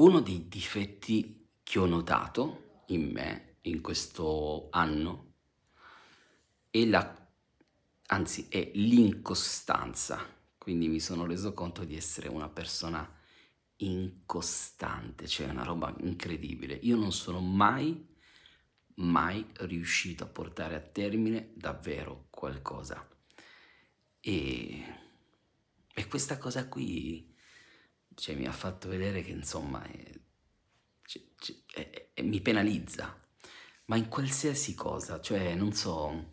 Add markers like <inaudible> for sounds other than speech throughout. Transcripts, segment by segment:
Uno dei difetti che ho notato in me in questo anno è la, anzi, è l'incostanza. Quindi mi sono reso conto di essere una persona incostante, cioè una roba incredibile. Io non sono mai, mai riuscito a portare a termine davvero qualcosa. E, e questa cosa qui cioè, mi ha fatto vedere che insomma è, è, è, mi penalizza, ma in qualsiasi cosa, cioè non so,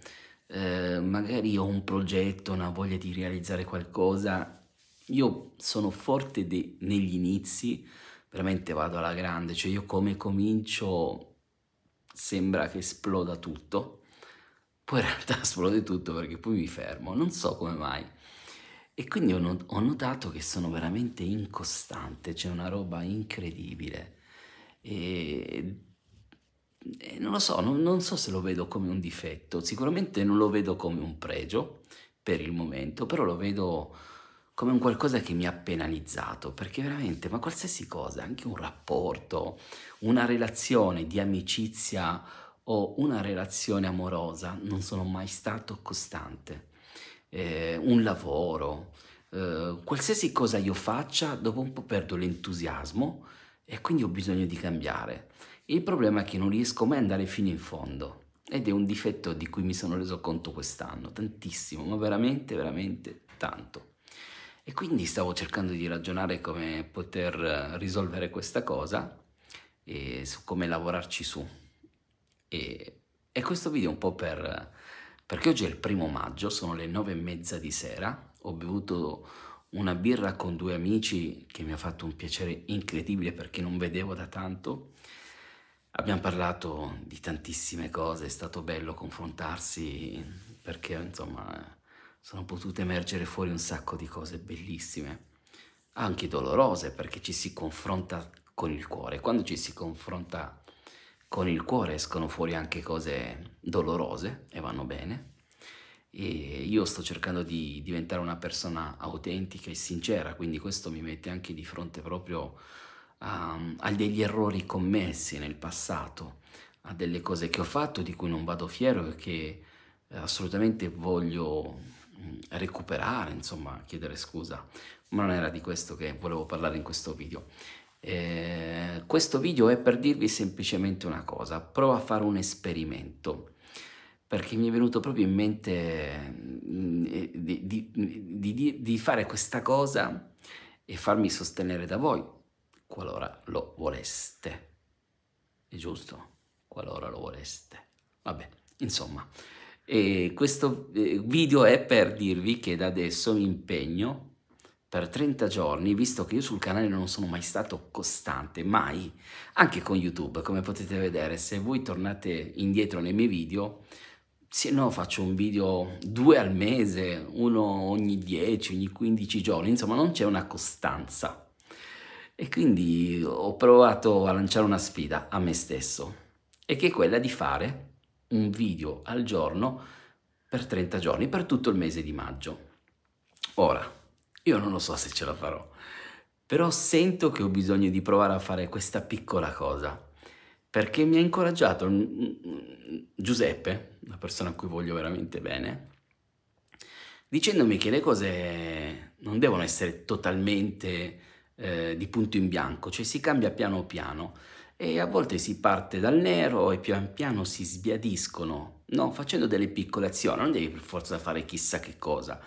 eh, magari ho un progetto, una voglia di realizzare qualcosa, io sono forte de- negli inizi, veramente vado alla grande, cioè io come comincio sembra che esploda tutto, poi in realtà <laughs> esplode tutto perché poi mi fermo, non so come mai. E quindi ho notato che sono veramente incostante, c'è cioè una roba incredibile. E, e non lo so, non, non, so se lo vedo come un difetto, sicuramente non lo vedo come un pregio per il momento, però lo vedo come un qualcosa che mi ha penalizzato, perché veramente, ma qualsiasi cosa, anche un rapporto, una relazione di amicizia o una relazione amorosa, non sono mai stato costante eh, un lavoro, eh, qualsiasi cosa io faccia, dopo un po' perdo l'entusiasmo e quindi ho bisogno di cambiare. Il problema è che non riesco mai ad andare fino in fondo ed è un difetto di cui mi sono reso conto quest'anno, tantissimo, ma veramente, veramente tanto. E quindi stavo cercando di ragionare come poter eh, risolvere questa cosa e su come lavorarci su. E, e questo video è un po' per perché oggi è il primo maggio, sono le nove e mezza di sera, ho bevuto una birra con due amici che mi ha fatto un piacere incredibile perché non vedevo da tanto. Abbiamo parlato di tantissime cose, è stato bello confrontarsi perché insomma sono potute emergere fuori un sacco di cose bellissime, anche dolorose perché ci si confronta con il cuore. Quando ci si confronta con il cuore escono fuori anche cose dolorose e vanno bene. E io sto cercando di diventare una persona autentica e sincera, quindi questo mi mette anche di fronte proprio a, ehm, a degli errori commessi nel passato, a delle cose che ho fatto di cui non vado fiero e che eh, assolutamente voglio mm, recuperare, insomma, chiedere scusa. Ma non era di questo che volevo parlare in questo video. Eh, questo video è per dirvi semplicemente una cosa, provo a fare un esperimento perché mi è venuto proprio in mente mm, eh, di, di, di, di, fare questa cosa e farmi sostenere da voi, qualora lo voleste. È giusto? Qualora lo voleste. Vabbè, insomma, questo eh, video è per dirvi che da adesso mi impegno per 30 giorni, visto che io sul canale non sono mai stato costante, mai, anche con YouTube, come potete vedere, se voi tornate indietro nei miei video, se no faccio un video due al mese, uno ogni 10, ogni 15 giorni, insomma non c'è una costanza. E quindi ho provato a lanciare una sfida a me stesso, e che è quella di fare un video al giorno per 30 giorni, per tutto il mese di maggio. Ora, io non lo so se ce la farò, però sento che ho bisogno di provare a fare questa piccola cosa, perché mi ha incoraggiato Giuseppe, una persona a cui voglio veramente bene, dicendomi che le cose non devono essere totalmente eh, di punto in bianco, cioè si cambia piano piano e a volte si parte dal nero e pian piano si sbiadiscono, no? facendo delle piccole azioni, non devi per forza fare chissà che cosa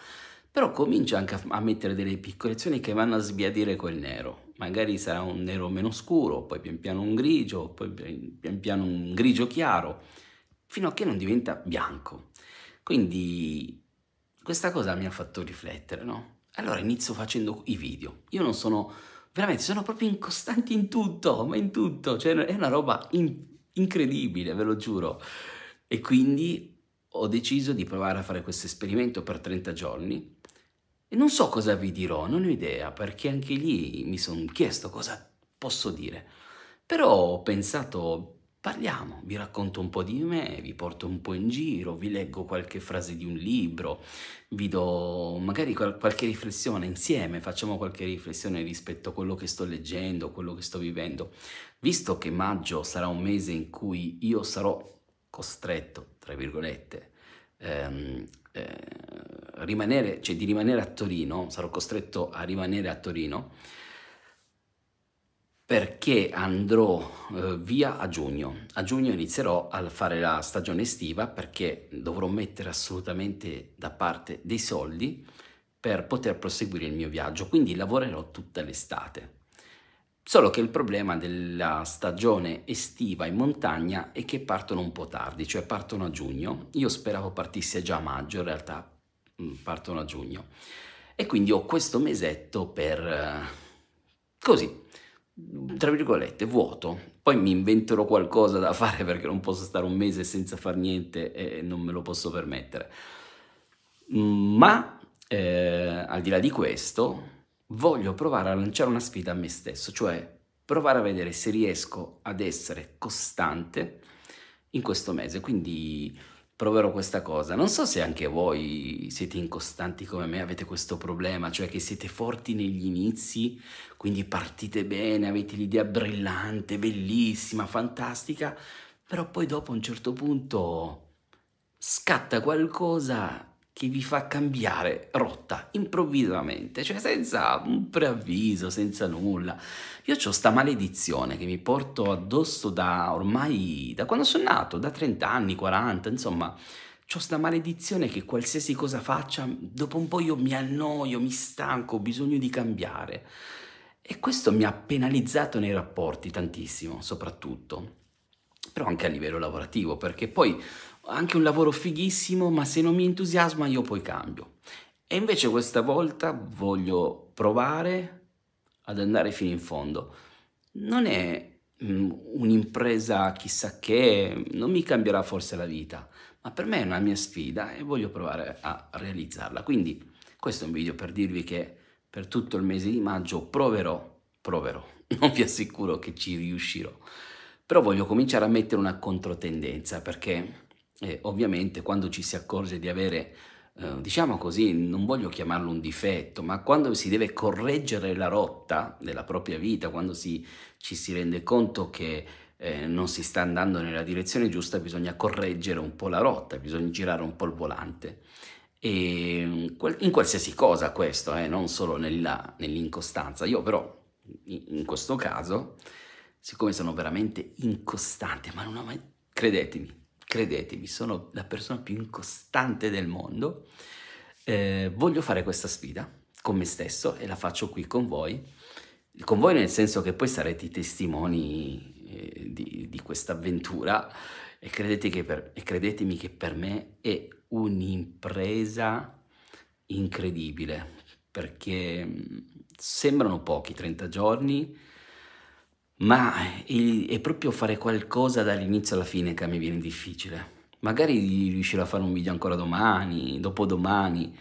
però comincia anche a, a mettere delle piccole azioni che vanno a sbiadire quel nero. Magari sarà un nero meno scuro, poi pian piano un grigio, poi pian piano un grigio chiaro, fino a che non diventa bianco. Quindi questa cosa mi ha fatto riflettere, no? Allora inizio facendo i video. Io non sono, veramente, sono proprio incostanti in tutto, ma in tutto. Cioè è una roba in, incredibile, ve lo giuro. E quindi ho deciso di provare a fare questo esperimento per 30 giorni e non so cosa vi dirò, non ho idea, perché anche lì mi sono chiesto cosa posso dire. Però ho pensato, parliamo, vi racconto un po' di me, vi porto un po' in giro, vi leggo qualche frase di un libro, vi do magari qualche riflessione insieme, facciamo qualche riflessione rispetto a quello che sto leggendo, quello che sto vivendo. Visto che maggio sarà un mese in cui io sarò costretto, tra virgolette, ehm, eh, rimanere, cioè di rimanere a Torino, sarò costretto a rimanere a Torino perché andrò eh, via a giugno. A giugno inizierò a fare la stagione estiva perché dovrò mettere assolutamente da parte dei soldi per poter proseguire il mio viaggio, quindi lavorerò tutta l'estate. Solo che il problema della stagione estiva in montagna è che partono un po' tardi, cioè partono a giugno. Io speravo partisse già a maggio, in realtà mm, partono a giugno. E quindi ho questo mesetto per... Eh, così, tra virgolette, vuoto. Poi mi inventerò qualcosa da <laughs> fare perché non posso stare un mese senza far niente e non me lo posso permettere. Ma, eh, al di là di questo, voglio provare a lanciare una sfida a me stesso, cioè provare a vedere se riesco ad essere costante in questo mese. Quindi proverò questa cosa. Non so se anche voi siete incostanti come me, avete questo problema, cioè che siete forti negli inizi, quindi partite bene, avete l'idea brillante, bellissima, fantastica, però poi dopo a un certo punto scatta qualcosa che vi fa cambiare rotta improvvisamente, cioè senza un preavviso, senza nulla. Io ho sta maledizione che mi porto addosso da ormai, da quando sono nato, da 30 anni, 40, insomma, ho sta maledizione che qualsiasi cosa faccia, dopo un po' io mi annoio, mi stanco, ho bisogno di cambiare. E questo mi ha penalizzato nei rapporti tantissimo, soprattutto però anche a livello lavorativo, perché poi ho anche un lavoro fighissimo, ma se non mi entusiasma io poi cambio. E invece questa volta voglio provare ad andare fino in fondo. Non è mm, un'impresa chissà che, non mi cambierà forse la vita, ma per me è una mia sfida e voglio provare a realizzarla. Quindi questo è un video per dirvi che per tutto il mese di maggio proverò, proverò, <laughs> non vi assicuro che ci riuscirò. Però voglio cominciare a mettere una controtendenza perché eh, ovviamente quando ci si accorge di avere, eh, diciamo così, non voglio chiamarlo un difetto, ma quando si deve correggere la rotta della propria vita, quando si, ci si rende conto che eh, non si sta andando nella direzione giusta, bisogna correggere un po' la rotta, bisogna girare un po' il volante. E in qualsiasi cosa questo, eh, non solo nella, nell'incostanza. Io però in questo caso siccome sono veramente incostante, ma non ho mai... Credetemi, credetemi, sono la persona più incostante del mondo. Eh, voglio fare questa sfida con me stesso e la faccio qui con voi. Con voi nel senso che poi sarete i testimoni eh, di, di questa avventura e, e credetemi che per me è un'impresa incredibile perché mm, sembrano pochi 30 giorni, ma è proprio fare qualcosa dall'inizio alla fine che a me viene difficile. Magari riuscirò a fare un video ancora domani, dopodomani,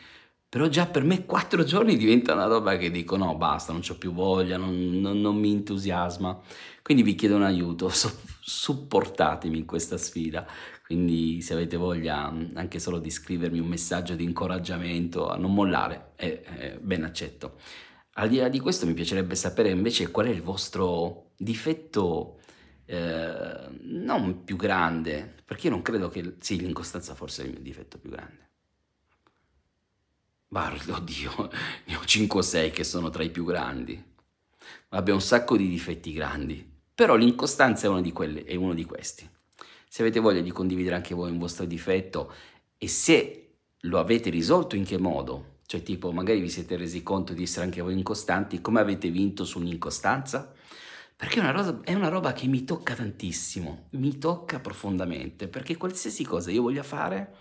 però già per me quattro giorni diventa una roba che dico no, basta, non ho più voglia, non, non, non, mi entusiasma. Quindi vi chiedo un aiuto, <laughs> so, supportatemi in questa sfida. Quindi se avete voglia anche solo di scrivermi un messaggio di incoraggiamento a non mollare, è, è ben accetto. Al di là di questo mi piacerebbe sapere invece qual è il vostro difetto eh, non più grande, perché io non credo che... Sì, l'incostanza forse è il mio difetto più grande. Bardo, oddio, ne ho 5 o 6 che sono tra i più grandi. Vabbè, un sacco di difetti grandi, però l'incostanza è è uno di questi. Se avete voglia di condividere anche voi un vostro difetto e se lo avete risolto in che modo, cioè tipo magari vi siete resi conto di essere anche voi incostanti, come avete vinto sull'incostanza? Perché è una, roba, è una roba che mi tocca tantissimo, mi tocca profondamente, perché qualsiasi cosa io voglia fare,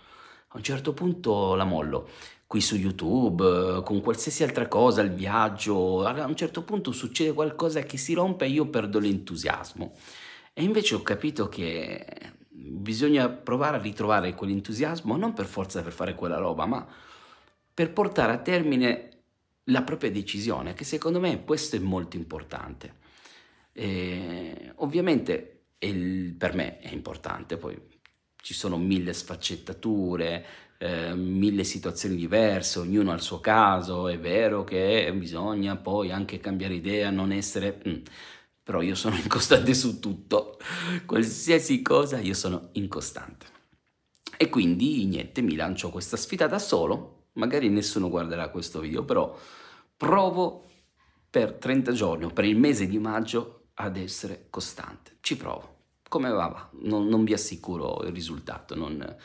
a un certo punto la mollo qui su YouTube, con qualsiasi altra cosa, il viaggio, a un certo punto succede qualcosa che si rompe e io perdo l'entusiasmo. E invece ho capito che bisogna provare a ritrovare quell'entusiasmo, non per forza per fare quella roba, ma per portare a termine la propria decisione, che secondo me questo è molto importante. E eh, ovviamente il, per me è importante, poi ci sono mille sfaccettature, eh, mille situazioni diverse, ognuno ha il suo caso, è vero che bisogna poi anche cambiare idea, non essere... Mm, però io sono <laughs> incostante su tutto, qualsiasi cosa io sono incostante. E quindi niente, mi lancio questa sfida da solo, magari nessuno guarderà questo video, però provo per 30 giorni o per il mese di maggio ad essere costante. Ci provo. Come va? va. Non, non vi assicuro il risultato, non,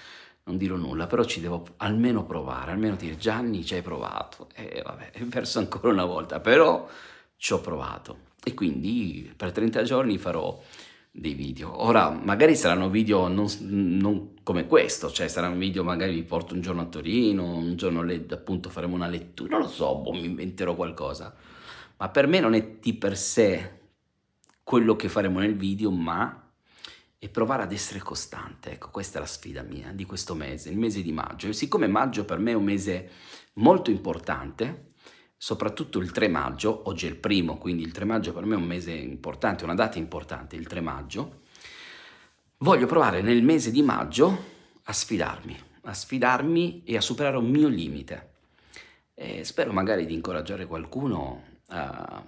non dirò nulla, però ci devo almeno provare, almeno dire Gianni ci hai provato. E vabbè, è <laughs> perso ancora una volta, però ci ho provato. E quindi per 30 giorni farò dei video. Ora, magari saranno video non, non come questo, cioè saranno video magari vi porto un giorno a Torino, un giorno le, appunto faremo una lettura, non lo so, boh, mi inventerò qualcosa. Ma per me non è di per sé quello che faremo nel video, ma è provare ad essere costante. Ecco, questa è la sfida mia di questo mese, il mese di maggio. E siccome maggio per me è un mese molto importante, soprattutto il 3 maggio, oggi è il primo, quindi il 3 maggio per me è un mese importante, una data importante, il 3 maggio, voglio provare nel mese di maggio a sfidarmi, a sfidarmi e a superare un mio limite. E spero magari di incoraggiare qualcuno a,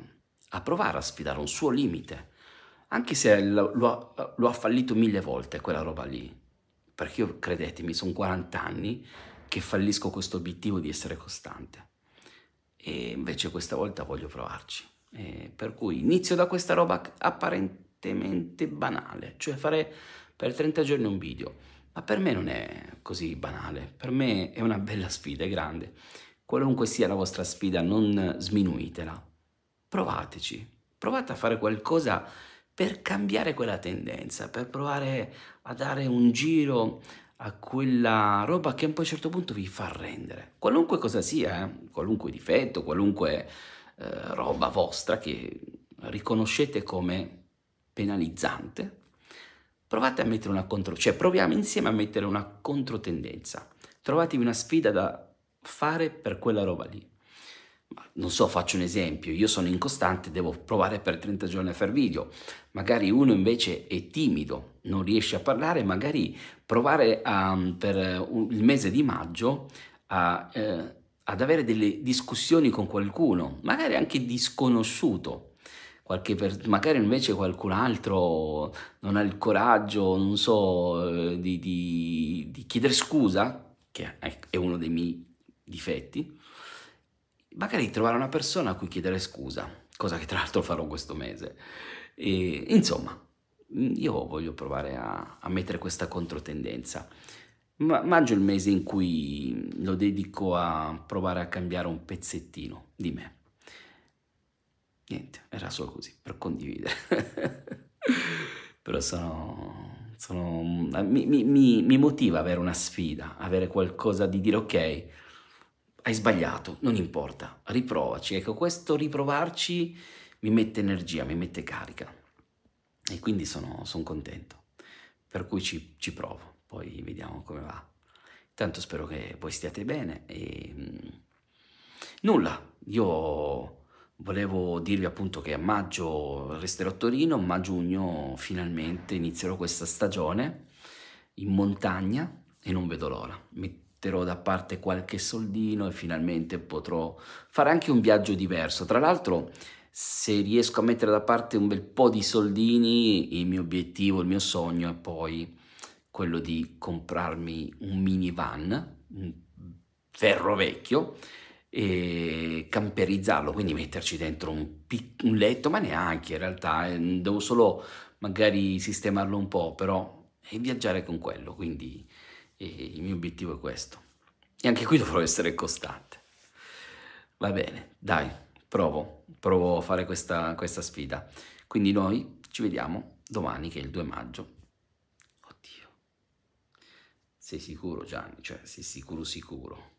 a provare a sfidare un suo limite, anche se lo, lo, lo ha fallito mille volte quella roba lì, perché io credetemi, sono 40 anni che fallisco questo obiettivo di essere costante e invece questa volta voglio provarci. Eh, per cui inizio da questa roba apparentemente banale, cioè fare per 30 giorni un video. Ma per me non è così banale, per me è una bella sfida, è grande. Qualunque sia la vostra sfida, non sminuitela. Provateci, provate a fare qualcosa per cambiare quella tendenza, per provare a dare un giro a quella roba che a un certo punto vi fa rendere. Qualunque cosa sia, eh? qualunque difetto, qualunque eh, roba vostra che riconoscete come penalizzante, provate a mettere una contro, cioè proviamo insieme a mettere una controtendenza. Trovatevi una sfida da fare per quella roba lì non so, faccio un esempio, io sono incostante, devo provare per 30 giorni a fare video, magari uno invece è timido, non riesce a parlare, magari provare a, mm, per eh, un, il mese di maggio a, eh, ad avere delle discussioni con qualcuno, magari anche disconosciuto, per, magari invece qualcun altro non ha il coraggio, non so, eh, di, di, di chiedere scusa, che è uno dei miei difetti, magari trovare una persona a cui chiedere scusa, cosa che tra l'altro farò questo mese. E, insomma, mm, io voglio provare a, a mettere questa controtendenza. Ma, maggio è il mese in cui lo dedico a provare a cambiare un pezzettino di me. Niente, era solo così, per condividere. <laughs> Però sono... sono mm, mi, mi, mi motiva avere una sfida, avere qualcosa di dire ok, hai sbagliato, non importa, riprovaci. Ecco, questo riprovarci mi mette energia, mi mette carica e quindi sono, sono contento. Per cui ci, ci, provo, poi vediamo come va. Tanto spero che voi stiate bene e mm, nulla, io volevo dirvi appunto che a maggio resterò a Torino, ma a giugno finalmente inizierò questa stagione in montagna e non vedo l'ora. Mi metterò da parte qualche soldino e finalmente potrò fare anche un viaggio diverso. Tra l'altro, se riesco a mettere da parte un bel po' di soldini, il mio obiettivo, il mio sogno è poi quello di comprarmi un minivan, un ferro vecchio, e camperizzarlo, quindi metterci dentro un, pic- un letto, ma neanche in realtà, eh, devo solo magari sistemarlo un po', però e viaggiare con quello, quindi e il mio obiettivo è questo. E anche qui dovrò essere costante. Va bene, dai, provo, provo a fare questa, questa sfida. Quindi noi ci vediamo domani che è il 2 maggio. Oddio. Sei sicuro Gianni? Cioè, sei sicuro sicuro?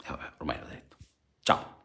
E eh, vabbè, ormai l'ho detto. Ciao.